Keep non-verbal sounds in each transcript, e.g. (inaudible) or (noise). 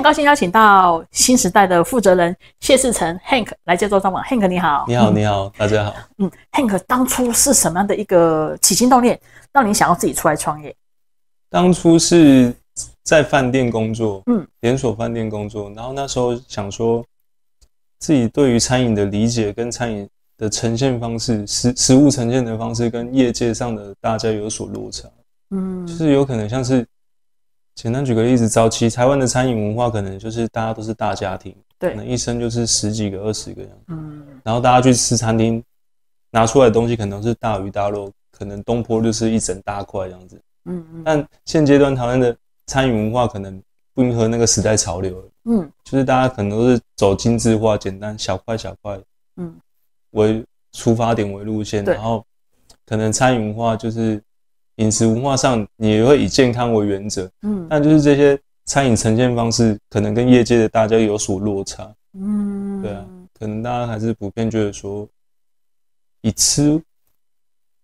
很高兴邀请到新时代的负责人谢世成 Hank 来接受专访。Hank 你好，你好你好，大家好。嗯，Hank 当初是什么样的一个起心动念，让你想要自己出来创业？当初是在饭店工作，嗯，连锁饭店工作，然后那时候想说自己对于餐饮的理解跟餐饮的呈现方式，食食物呈现的方式跟业界上的大家有所落差，嗯，就是有可能像是。简单举个例子，早期台湾的餐饮文化可能就是大家都是大家庭，对，可能一生就是十几个、二十个人，嗯，然后大家去吃餐厅，拿出来的东西可能是大鱼大肉，可能东坡就是一整大块这样子，嗯嗯，但现阶段台湾的餐饮文化可能不迎合那个时代潮流了，嗯，就是大家可能都是走精致化、简单、小块小块，嗯，为出发点为路线，然后可能餐饮文化就是。饮食文化上，你会以健康为原则，嗯，但就是这些餐饮呈现方式，可能跟业界的大家有所落差，嗯，对啊，可能大家还是普遍觉得说以吃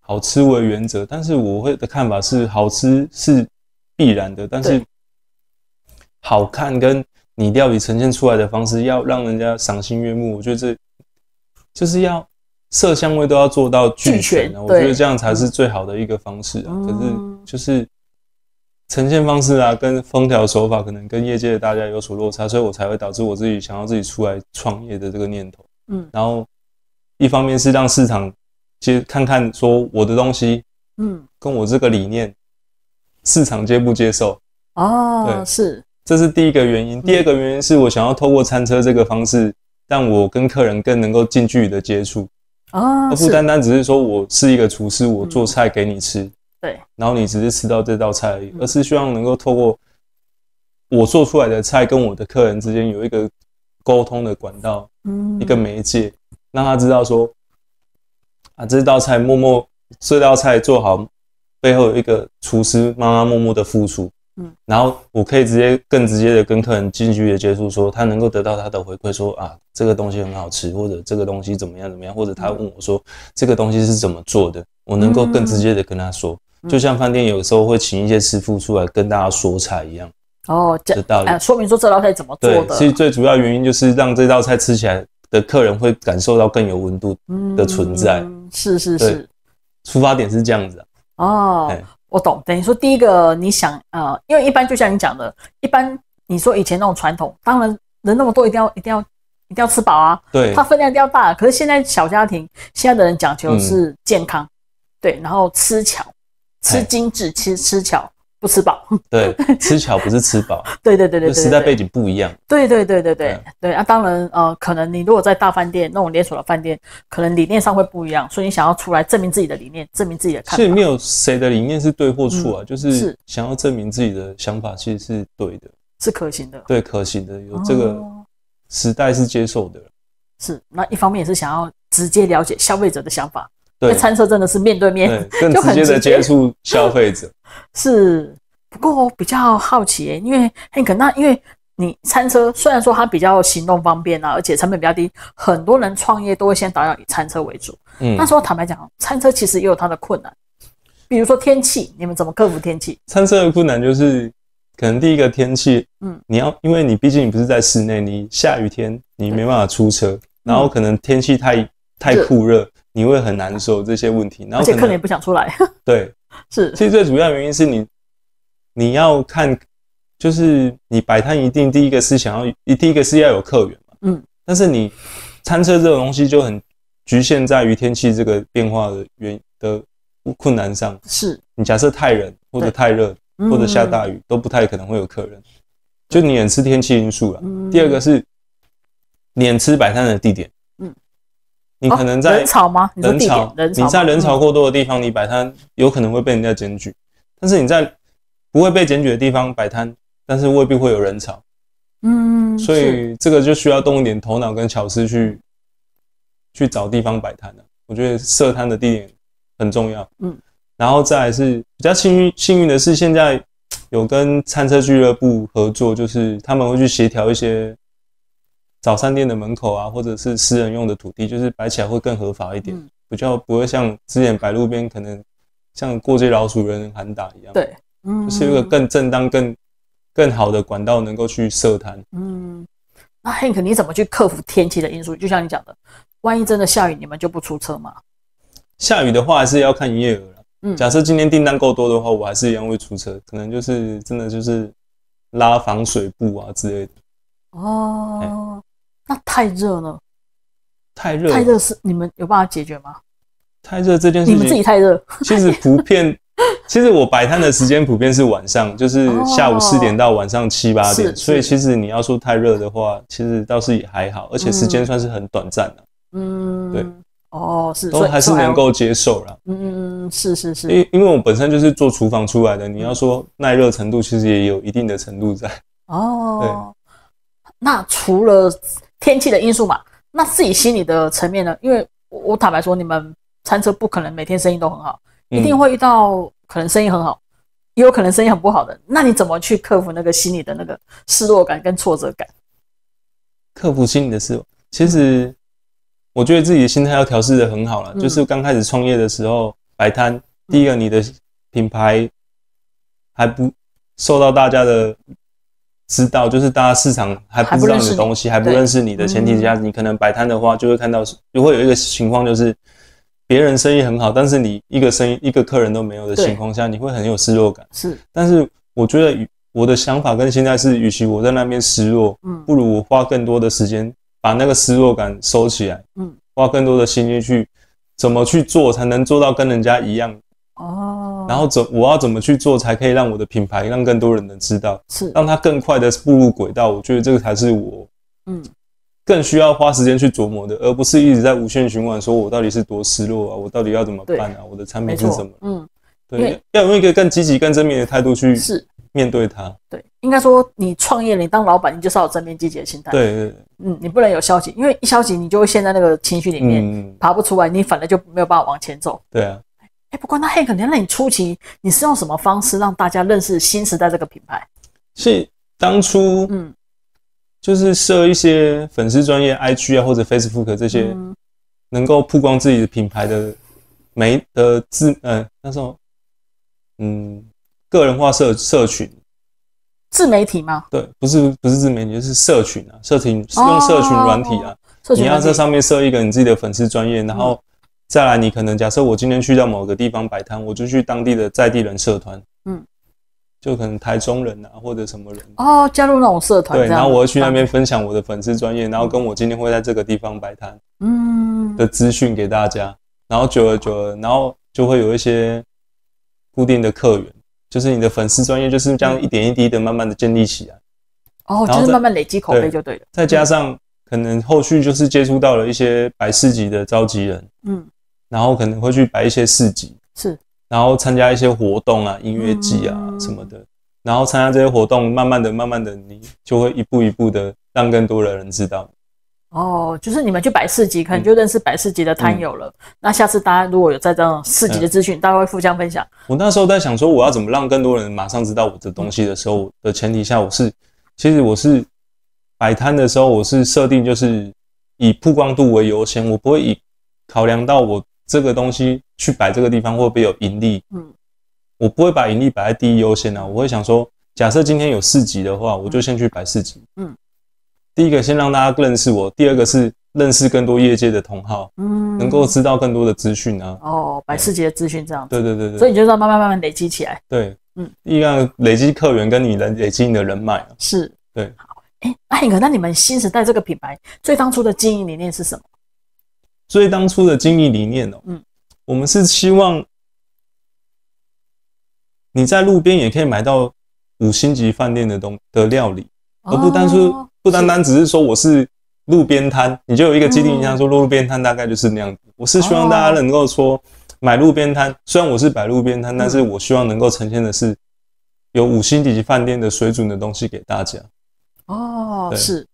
好吃为原则，但是我会的看法是，好吃是必然的，但是好看跟你料理呈现出来的方式，要让人家赏心悦目，我觉得这就是要。色香味都要做到俱全我觉得这样才是最好的一个方式。可是就是呈现方式啊，跟封条手法可能跟业界的大家有所落差，所以我才会导致我自己想要自己出来创业的这个念头。嗯，然后一方面是让市场接看看说我的东西，嗯，跟我这个理念市场接不接受？哦，对，是这是第一个原因。第二个原因是，我想要透过餐车这个方式，让我跟客人更能够近距离的接触。而不单单只是说我是一个厨师，我做菜给你吃，对，然后你只是吃到这道菜，而已，而是希望能够透过我做出来的菜跟我的客人之间有一个沟通的管道，嗯，一个媒介，让他知道说，啊，这道菜默默，这道菜做好背后有一个厨师妈妈默默的付出。嗯，然后我可以直接更直接的跟客人近距离的接触，说他能够得到他的回馈，说啊，这个东西很好吃，或者这个东西怎么样怎么样，或者他问我说这个东西是怎么做的，我能够更直接的跟他说，就像饭店有时候会请一些师傅出来跟大家说菜一样。哦，这道理，说明说这道菜怎么做的。其实最主要原因就是让这道菜吃起来的客人会感受到更有温度的存在。是是是，出发点是这样子哦。我懂，等于说第一个你想呃，因为一般就像你讲的，一般你说以前那种传统，当然人那么多，一定要一定要一定要吃饱啊，对，它分量一定要大。可是现在小家庭，现在的人讲究是健康，对，然后吃巧、吃精致、吃吃巧。吃饱 (laughs) 对，吃巧不是吃饱，(laughs) 对对对对，时代背景不一样。对对对对对对啊，当然呃，可能你如果在大饭店那种连锁的饭店，可能理念上会不一样，所以你想要出来证明自己的理念，证明自己的。看法。所以没有谁的理念是对或错啊，就是想要证明自己的想法其实是对的，是可行的，对可行的，有这个时代是接受的。是，那一方面也是想要直接了解消费者的想法。对，餐车真的是面对面，更直接的接触消费者。(laughs) 是，不过我比较好奇欸，因为那可那因为你餐车虽然说它比较行动方便啊，而且成本比较低，很多人创业都会先导向以餐车为主。嗯，那时候坦白讲，餐车其实也有它的困难，比如说天气，你们怎么克服天气？餐车的困难就是，可能第一个天气，嗯，你要因为你毕竟你不是在室内，你下雨天你没办法出车，然后可能天气太太酷热。你会很难受这些问题，然后而且客人也不想出来。对，(laughs) 是。其实最主要原因是你，你要看，就是你摆摊一定第一个是想要，第一个是要有客源嘛。嗯。但是你餐车这种东西就很局限在于天气这个变化的原的困难上。是。你假设太冷或者太热或者下大雨都不太可能会有客人，就你很吃天气因素了。第二个是，你很吃摆摊的地点。你可能在人潮吗？人潮，你在人潮过多的地方，你摆摊有可能会被人家检举，但是你在不会被检举的地方摆摊，但是未必会有人潮。嗯，所以这个就需要动一点头脑跟巧思去去找地方摆摊了。我觉得设摊的地点很重要。嗯，然后再来是比较幸运幸运的是，现在有跟餐车俱乐部合作，就是他们会去协调一些。早餐店的门口啊，或者是私人用的土地，就是摆起来会更合法一点，比较不会像之前摆路边，可能像过街老鼠人人喊打一样。对，嗯，是一个更正当、更更好的管道能够去设摊。嗯，那 Hank，你怎么去克服天气的因素？就像你讲的，万一真的下雨，你们就不出车吗？下雨的话，还是要看营业额了。嗯，假设今天订单够多的话，我还是一样会出车。可能就是真的就是拉防水布啊之类的。哦。那太热了，太热，太热是你们有办法解决吗？太热这件事情，你们自己太热。其实普遍，(laughs) 其实我摆摊的时间普遍是晚上，就是下午四点到晚上七八点，所以其实你要说太热的话，其实倒是也还好，而且时间算是很短暂的。嗯，对，哦，是都还是能够接受了。嗯，是是是，因因为我本身就是做厨房出来的，你要说耐热程度，其实也有一定的程度在。哦，对，那除了。天气的因素嘛，那自己心理的层面呢？因为我我坦白说，你们餐车不可能每天生意都很好，一定会遇到可能生意很好，也有可能生意很不好的。那你怎么去克服那个心理的那个失落感跟挫折感？克服心理的失落，其实我觉得自己的心态要调试的很好了。就是刚开始创业的时候摆摊，第一个你的品牌还不受到大家的。知道，就是大家市场还不你的东西，还不认识你的前提下，你可能摆摊的话，就会看到，就会有一个情况，就是别人生意很好，但是你一个生意一个客人都没有的情况下，你会很有失落感。是，但是我觉得我的想法跟现在是，与其我在那边失落，嗯，不如我花更多的时间把那个失落感收起来，嗯，花更多的心力去怎么去做才能做到跟人家一样。哦。然后怎我要怎么去做，才可以让我的品牌让更多人能知道，是让它更快的步入轨道。我觉得这个才是我，嗯，更需要花时间去琢磨的，而不是一直在无限循环，说我到底是多失落啊，我到底要怎么办啊，我的产品是什么？嗯，对，要用一个更积极、更正面的态度去面对它。对，应该说你创业，你当老板，你就是要正面积极的心态。对对嗯，你不能有消极，因为一消极，你就会陷在那个情绪里面，爬不出来，你反而就没有办法往前走。对啊。哎，不过那 Hank，你让你出奇，你是用什么方式让大家认识新时代这个品牌？是当初嗯，就是设一些粉丝专业 IG 啊或者 Facebook 这些能够曝光自己的品牌的媒呃自呃那时候嗯个人化社社群自媒体吗？对，不是不是自媒体，是社群啊，社群用社群软体啊，你要在上面设一个你自己的粉丝专业，然后。再来，你可能假设我今天去到某个地方摆摊，我就去当地的在地人社团，嗯，就可能台中人啊，或者什么人哦，加入那种社团，对，然后我会去那边分享我的粉丝专业，然后跟我今天会在这个地方摆摊，嗯，的资讯给大家，然后久而久而，然后就会有一些固定的客源，就是你的粉丝专业就是这样一点一滴的慢慢的建立起来，哦，就是慢慢累积口碑就对了，再加上可能后续就是接触到了一些百事级的召集人，嗯。然后可能会去摆一些市集，是，然后参加一些活动啊，音乐季啊什么的，然后参加这些活动，慢慢的、慢慢的，你就会一步一步的让更多的人知道。哦，就是你们去摆市集，可能就认识摆市集的摊友了。那下次大家如果有在这种市集的资讯，大家会互相分享。我那时候在想说，我要怎么让更多人马上知道我的东西的时候的前提下，我是其实我是摆摊的时候，我是设定就是以曝光度为优先，我不会以考量到我。这个东西去摆这个地方会不会有盈利？嗯，我不会把盈利摆在第一优先啊，我会想说，假设今天有市集的话，我就先去摆市集。嗯，第一个先让大家认识我，第二个是认识更多业界的同好，嗯，能够知道更多的资讯啊。哦，摆市集的资讯这样。对对对对。所以你就这样慢慢慢慢累积起来。对，嗯，一个累积客源跟你人累积你的人脉啊。是，对。好，哎，那可哥，那你们新时代这个品牌最当初的经营理念是什么？所以当初的经营理念哦，嗯，我们是希望你在路边也可以买到五星级饭店的东的料理，而不单是不单单只是说我是路边摊，你就有一个既定印象说路边摊大概就是那样子。我是希望大家能够说买路边摊，虽然我是摆路边摊，但是我希望能够呈现的是有五星级饭店的水准的东西给大家。哦，是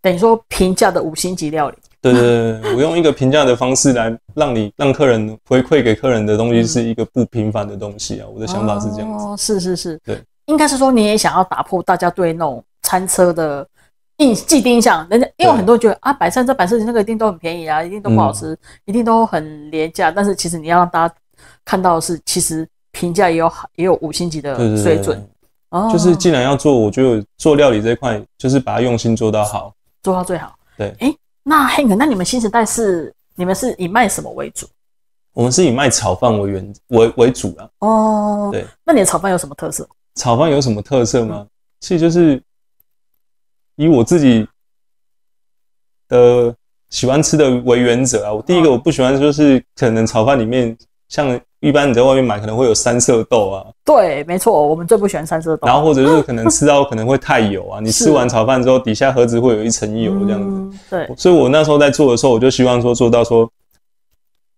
等于说平价的五星级料理。对对对，我用一个评价的方式来让你让客人回馈给客人的东西是一个不平凡的东西啊！我的想法是这样子，是是是，对，应该是说你也想要打破大家对那种餐车的印既定印象，人家因为很多人觉得啊，摆餐车摆餐厅那个一定都很便宜啊，一定都不好吃，一定都很廉价，但是其实你要让大家看到是，其实评价也有也有五星级的水准，哦，就是既然要做，我就做料理这一块，就是把它用心做到好，做到最好，对，哎。那 Hank，那你们新时代是你们是以卖什么为主？我们是以卖炒饭为原为为主啊。哦，对，那你的炒饭有什么特色？炒饭有什么特色吗？其实就是以我自己的喜欢吃的为原则啊。我第一个我不喜欢就是可能炒饭里面。像一般你在外面买可能会有三色豆啊，对，没错，我们最不喜欢三色豆。然后或者是可能吃到可能会太油啊，你吃完炒饭之后底下盒子会有一层油这样子。对，所以我那时候在做的时候，我就希望说做到说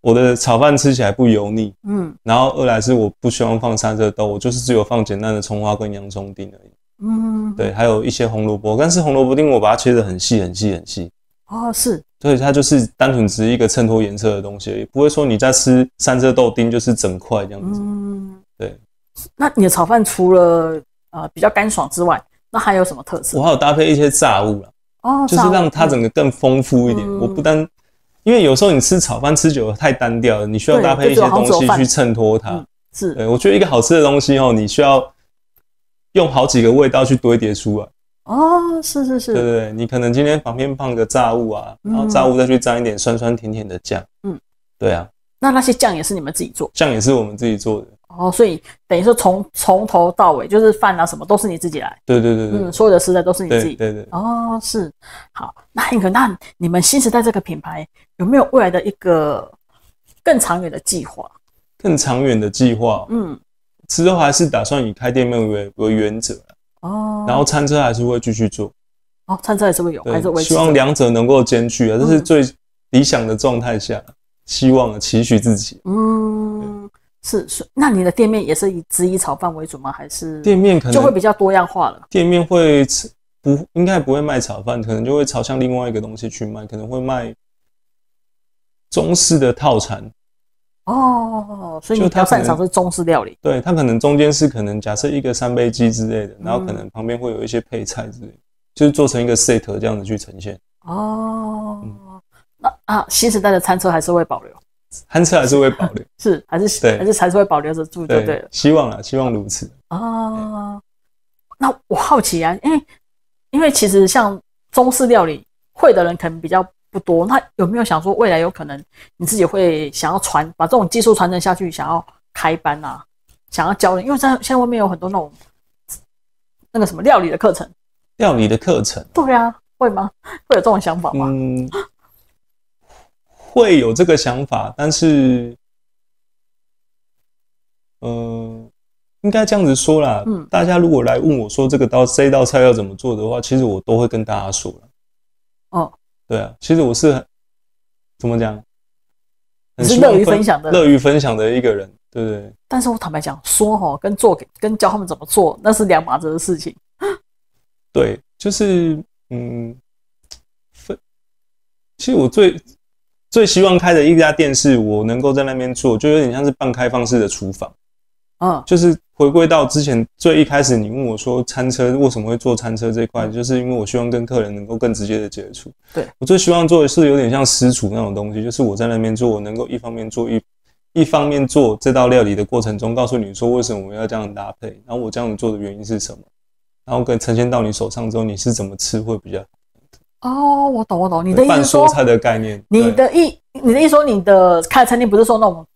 我的炒饭吃起来不油腻。嗯，然后二来是我不希望放三色豆，我就是只有放简单的葱花跟洋葱丁而已。嗯，对，还有一些红萝卜，但是红萝卜丁我把它切的很细很细很细。哦，是。所以它就是单纯只是一个衬托颜色的东西，不会说你在吃三色豆丁就是整块这样子。嗯，对。那你的炒饭除了呃比较干爽之外，那还有什么特色？我还有搭配一些炸物哦，就是让它整个更丰富一点。我不单因为有时候你吃炒饭吃久了太单调，你需要搭配一些东西去衬托它。是，对我觉得一个好吃的东西哦，你需要用好几个味道去堆叠出来。哦，是是是，对对对，你可能今天旁边放个炸物啊，然后炸物再去沾一点酸酸甜甜的酱，嗯，对啊，那那些酱也是你们自己做，酱也是我们自己做的，哦，所以等于说从从头到尾就是饭啊什么都是你自己来，对对对对，嗯，所有的食材都是你自己，对对，哦是，好，那一个那你们新时代这个品牌有没有未来的一个更长远的计划？更长远的计划，嗯，之后还是打算以开店面为为原则。哦，然后餐车还是会继续做，哦，餐车还是会有，还是会。希望两者能够兼具啊，这是最理想的状态下，希望期许自己。嗯，是是，那你的店面也是以只以炒饭为主吗？还是店面可能就会比较多样化了？店面会不应该不会卖炒饭，可能就会朝向另外一个东西去卖，可能会卖中式的套餐。哦，所以你要擅长是中式料理。对，它可能中间是可能假设一个三杯鸡之类的，然后可能旁边会有一些配菜之类，就是做成一个 set 这样子去呈现。哦，那啊，新时代的餐车还是会保留，(laughs) 餐车还是会保留，(laughs) 是还是对，还是还是会保留着住，就对了。希望啊，希望如此啊。那我好奇啊，因为因为其实像中式料理会的人可能比较。多那有没有想说未来有可能你自己会想要传把这种技术传承下去，想要开班呐，想要教人？因为现在现在外面有很多那种那个什么料理的课程，料理的课程，对啊，会吗？会有这种想法吗？嗯，会有这个想法，但是，呃，应该这样子说啦，嗯，大家如果来问我说这个道这一道菜要怎么做的话，其实我都会跟大家说了。哦。对啊，其实我是很怎么讲，是乐于分享的，乐于分享的一个人，对不对？但是我坦白讲，说哈跟做跟教他们怎么做，那是两码子的事情。(laughs) 对，就是嗯，分。其实我最最希望开的一家店是，我能够在那边做，就有点像是半开放式的厨房。嗯，就是回归到之前最一开始，你问我说餐车为什么会做餐车这块，就是因为我希望跟客人能够更直接的接触。对我最希望做的是有点像私厨那种东西，就是我在那边做，我能够一方面做一一方面做这道料理的过程中，告诉你说为什么我要这样搭配，然后我这样做的原因是什么，然后跟呈现到你手上之后，你是怎么吃会比较好哦，我懂，我懂你的意思说菜的概念，你的意你的意思说你的开餐厅不是说那种。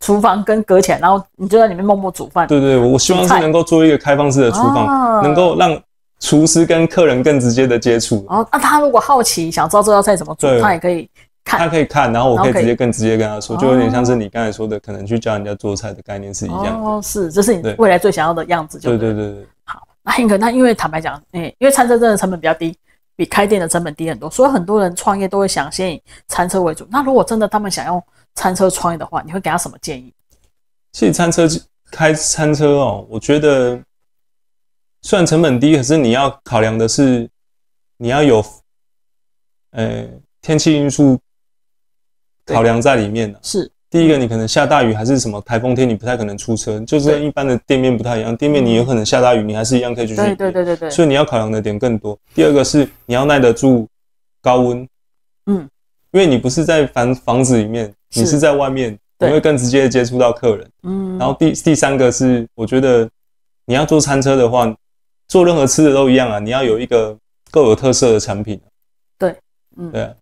厨房跟隔浅，然后你就在里面默默煮饭。对对，我希望是能够做一个开放式的厨房，能够让厨师跟客人更直接的接触。然后，那他如果好奇，想知道这道菜怎么做，他也可以看。他可以看，然后我可以直接更直接跟他说，就有点像是你刚才说的，可能去教人家做菜的概念是一样。哦，是，这是你未来最想要的样子。对对对对，好。那一个，那因为坦白讲，哎，因为餐车真的成本比较低。比开店的成本低很多，所以很多人创业都会想先以餐车为主。那如果真的他们想用餐车创业的话，你会给他什么建议？其实餐车开餐车哦，我觉得虽然成本低，可是你要考量的是你要有呃天气因素考量在里面的是。第一个，你可能下大雨还是什么台风天，你不太可能出车，就是一般的店面不太一样。店面你有可能下大雨，你还是一样可以去。对对对对对。所以你要考量的点更多。第二个是你要耐得住高温，嗯，因为你不是在房房子里面，你是在外面，你会更直接接触到客人。嗯。然后第第三个是，我觉得你要做餐车的话，做任何吃的都一样啊，你要有一个够有特色的产品。对，嗯，对啊。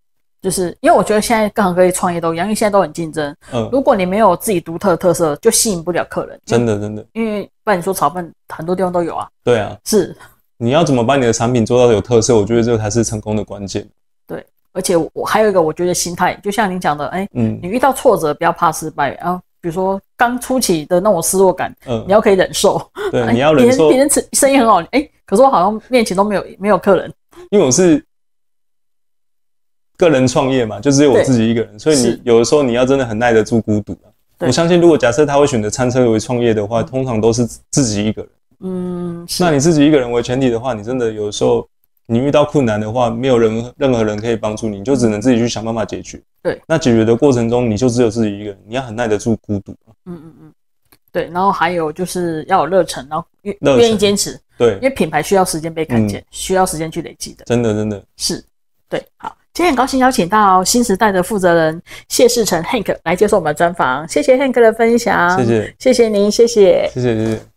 就是因为我觉得现在各行各业创业都一样，因为现在都很竞争。嗯，如果你没有自己独特的特色，就吸引不了客人。真的，真的。因为不然你说炒饭，很多地方都有啊。对啊，是。你要怎么把你的产品做到有特色？我觉得这才是成功的关键。对，而且我还有一个，我觉得心态，就像您讲的，哎，你遇到挫折不要怕失败，然后比如说刚初期的那种失落感，你要可以忍受。对，(laughs) 你要忍受。别人别人生意很好，哎，可是我好像面前都没有没有客人。因为我是。个人创业嘛，就只有我自己一个人，所以你有的时候你要真的很耐得住孤独我相信，如果假设他会选择餐车为创业的话，通常都是自己一个人。嗯，那你自己一个人为前提的话，你真的有时候你遇到困难的话，没有人任何人可以帮助你，你就只能自己去想办法解决。对，那解决的过程中，你就只有自己一个，人，你要很耐得住孤独嗯嗯嗯，对。然后还有就是要有热忱，然后愿愿意坚持。对，因为品牌需要时间被看见，需要时间去累积的。真的真的。是，对，好。今天很高兴邀请到新时代的负责人谢世成 Hank 来接受我们的专访，谢谢 Hank 的分享，谢谢，谢谢您，谢谢，谢谢，谢谢。